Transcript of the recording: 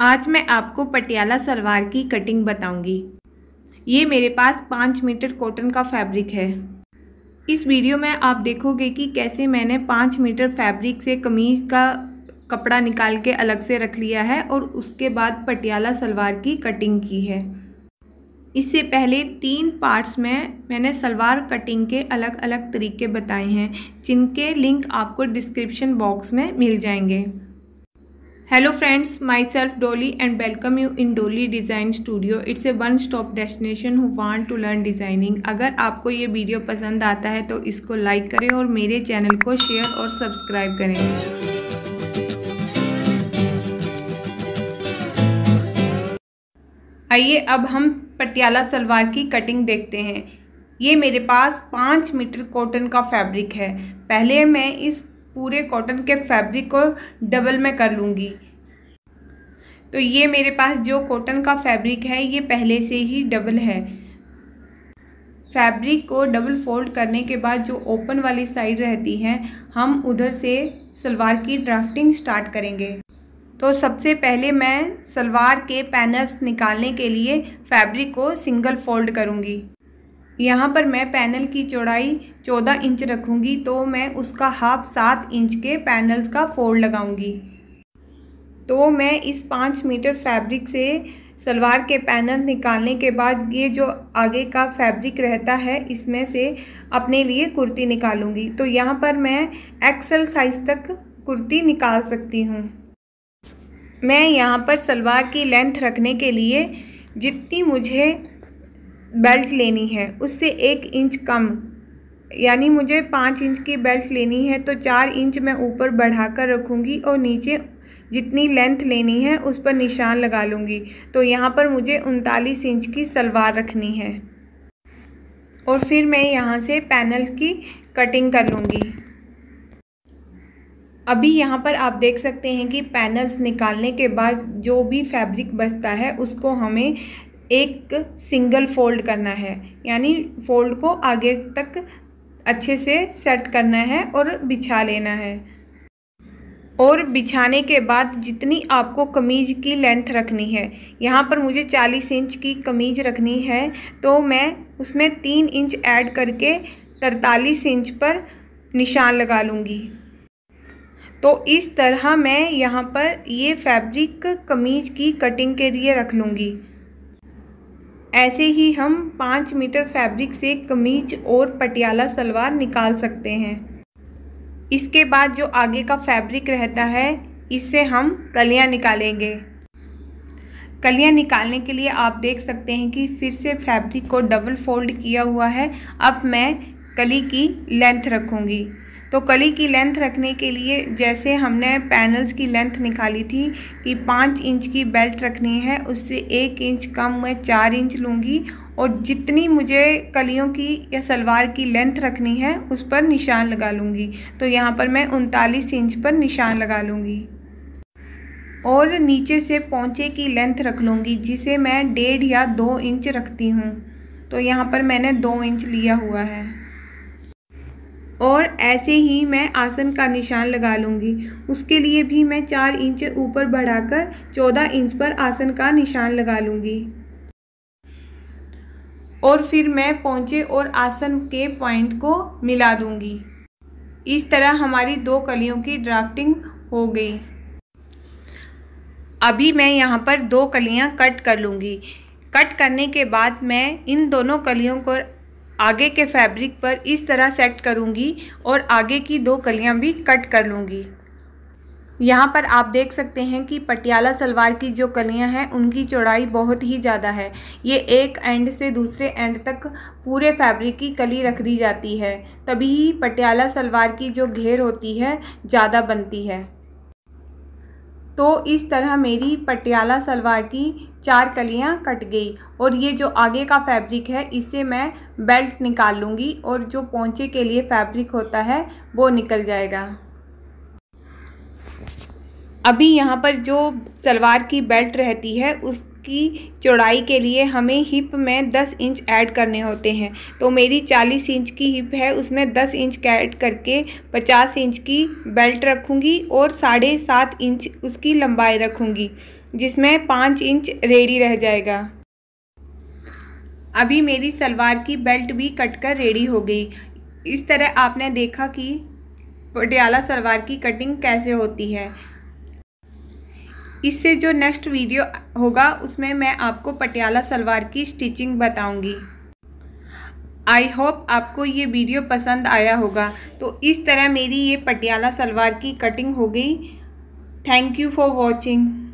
आज मैं आपको पटियाला सलवार की कटिंग बताऊंगी। ये मेरे पास पाँच मीटर कॉटन का फैब्रिक है इस वीडियो में आप देखोगे कि कैसे मैंने पाँच मीटर फैब्रिक से कमीज़ का कपड़ा निकाल के अलग से रख लिया है और उसके बाद पटियाला सलवार की कटिंग की है इससे पहले तीन पार्ट्स में मैंने सलवार कटिंग के अलग अलग तरीके बताए हैं जिनके लिंक आपको डिस्क्रिप्शन बॉक्स में मिल जाएंगे friends myself Dolly and welcome you in Dolly design studio it's a one stop destination who want to learn designing अगर आपको ये वीडियो पसंद आता है तो इसको लाइक करें और मेरे चैनल को शेयर और सब्सक्राइब करें आइए अब हम पटियाला सलवार की कटिंग देखते हैं ये मेरे पास पाँच मीटर कॉटन का फैब्रिक है पहले मैं इस पूरे कॉटन के फैब्रिक को डबल में कर लूँगी तो ये मेरे पास जो कॉटन का फैब्रिक है ये पहले से ही डबल है फैब्रिक को डबल फोल्ड करने के बाद जो ओपन वाली साइड रहती है हम उधर से सलवार की ड्राफ्टिंग स्टार्ट करेंगे तो सबसे पहले मैं सलवार के पैनल्स निकालने के लिए फैब्रिक को सिंगल फोल्ड करूँगी यहाँ पर मैं पैनल की चौड़ाई चौदह इंच रखूँगी तो मैं उसका हाफ सात इंच के पैनल्स का फोल्ड लगाऊँगी तो मैं इस पाँच मीटर फैब्रिक से सलवार के पैनल निकालने के बाद ये जो आगे का फैब्रिक रहता है इसमें से अपने लिए कुर्ती निकालूंगी तो यहाँ पर मैं एक्सल साइज़ तक कुर्ती निकाल सकती हूँ मैं यहाँ पर सलवार की लेंथ रखने के लिए जितनी मुझे बेल्ट लेनी है उससे एक इंच कम यानी मुझे पाँच इंच की बेल्ट लेनी है तो चार इंच मैं ऊपर बढ़ाकर रखूँगी और नीचे जितनी लेंथ लेनी है उस पर निशान लगा लूँगी तो यहाँ पर मुझे उनतालीस इंच की सलवार रखनी है और फिर मैं यहाँ से पैनल की कटिंग कर लूँगी अभी यहाँ पर आप देख सकते हैं कि पैनल्स निकालने के बाद जो भी फैब्रिक बचता है उसको हमें एक सिंगल फोल्ड करना है यानी फोल्ड को आगे तक अच्छे से सेट करना है और बिछा लेना है और बिछाने के बाद जितनी आपको कमीज़ की लेंथ रखनी है यहाँ पर मुझे 40 इंच की कमीज़ रखनी है तो मैं उसमें तीन इंच ऐड करके तरतालीस इंच पर निशान लगा लूँगी तो इस तरह मैं यहाँ पर ये फैब्रिक कमीज़ की कटिंग के लिए रख लूँगी ऐसे ही हम पाँच मीटर फैब्रिक से कमीज और पटियाला सलवार निकाल सकते हैं इसके बाद जो आगे का फैब्रिक रहता है इससे हम कलियां निकालेंगे कलियां निकालने के लिए आप देख सकते हैं कि फिर से फैब्रिक को डबल फोल्ड किया हुआ है अब मैं कली की लेंथ रखूँगी तो कली की लेंथ रखने के लिए जैसे हमने पैनल्स की लेंथ निकाली थी कि पाँच इंच की बेल्ट रखनी है उससे एक इंच कम मैं चार इंच लूँगी और जितनी मुझे कलियों की या सलवार की लेंथ रखनी है उस पर निशान लगा लूँगी तो यहाँ पर मैं उनतालीस इंच पर निशान लगा लूँगी और नीचे से पौचे की लेंथ रख लूँगी जिसे मैं डेढ़ या दो इंच रखती हूँ तो यहाँ पर मैंने दो इंच लिया हुआ है और ऐसे ही मैं आसन का निशान लगा लूँगी उसके लिए भी मैं चार इंच ऊपर बढ़ाकर चौदह इंच पर आसन का निशान लगा लूँगी और फिर मैं पहुँचे और आसन के पॉइंट को मिला दूँगी इस तरह हमारी दो कलियों की ड्राफ्टिंग हो गई अभी मैं यहाँ पर दो कलियाँ कट कर लूँगी कट करने के बाद मैं इन दोनों कलियों को आगे के फैब्रिक पर इस तरह सेट करूँगी और आगे की दो कलियाँ भी कट कर लूँगी यहाँ पर आप देख सकते हैं कि पटियाला सलवार की जो कलियाँ हैं उनकी चौड़ाई बहुत ही ज़्यादा है ये एक एंड से दूसरे एंड तक पूरे फैब्रिक की कली रख दी जाती है तभी ही पटियाला सलवार की जो घेर होती है ज़्यादा बनती है तो इस तरह मेरी पटियाला सलवार की चार कलियाँ कट गई और ये जो आगे का फैब्रिक है इससे मैं बेल्ट निकाल लूँगी और जो पोंचे के लिए फैब्रिक होता है वो निकल जाएगा अभी यहाँ पर जो सलवार की बेल्ट रहती है उसकी चौड़ाई के लिए हमें हिप में 10 इंच ऐड करने होते हैं तो मेरी 40 इंच की हिप है उसमें 10 इंच ऐड करके 50 इंच की बेल्ट रखूँगी और साढ़े सात इंच उसकी लंबाई रखूँगी जिसमें पाँच इंच रेडी रह जाएगा अभी मेरी सलवार की बेल्ट भी कट कर रेडी हो गई इस तरह आपने देखा कि पटियाला सलवार की कटिंग कैसे होती है इससे जो नेक्स्ट वीडियो होगा उसमें मैं आपको पटियाला सलवार की स्टिचिंग बताऊंगी आई होप आपको ये वीडियो पसंद आया होगा तो इस तरह मेरी ये पटियाला सलवार की कटिंग हो गई थैंक यू फॉर वॉचिंग